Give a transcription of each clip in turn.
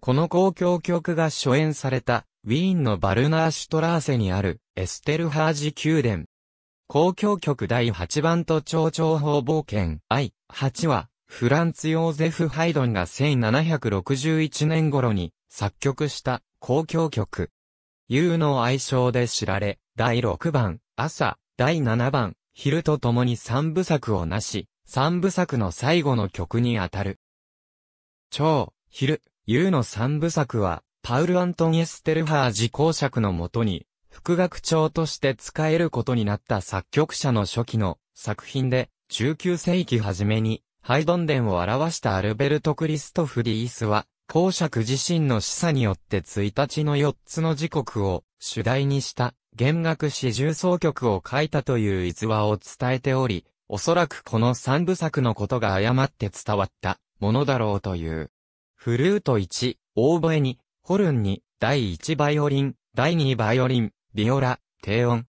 この交響曲が初演された、ウィーンのバルナーシュトラーセにある、エステルハージ宮殿。交響曲第8番と超長方冒険、I8 は、フランツ・ヨーゼフ・ハイドンが1761年頃に作曲した交響曲。U の愛称で知られ、第6番、朝、第7番、昼と共に三部作をなし、三部作の最後の曲にあたる。超、昼、U の三部作は、パウル・アントン・エステルハー自公爵のもとに、副学長として使えることになった作曲者の初期の作品で、19世紀初めに、ハイドンデンを表したアルベルト・クリストフ・ディースは、公爵自身の示唆によって1日の4つの時刻を主題にした弦楽四重奏曲を書いたという逸話を伝えており、おそらくこの三部作のことが誤って伝わったものだろうという。フルート1、オーボエ2、ホルン2、第1バイオリン、第2バイオリン、ビオラ、低音。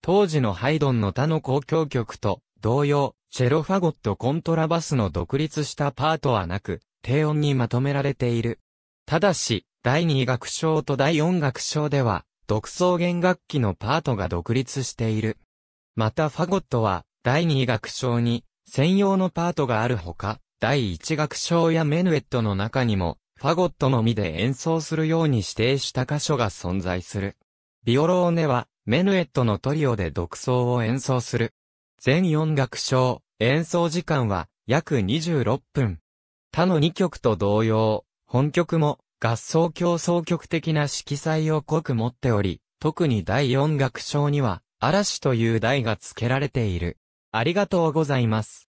当時のハイドンの他の公共曲と同様、チェロファゴットコントラバスの独立したパートはなく、低音にまとめられている。ただし、第2楽章と第4楽章では、独奏弦楽器のパートが独立している。またファゴットは、第2楽章に、専用のパートがあるほか、第一楽章やメヌエットの中にも、ファゴットのみで演奏するように指定した箇所が存在する。ビオローネは、メヌエットのトリオで独奏を演奏する。全4楽章、演奏時間は約26分。他の2曲と同様、本曲も合奏競争曲的な色彩を濃く持っており、特に第4楽章には、嵐という題が付けられている。ありがとうございます。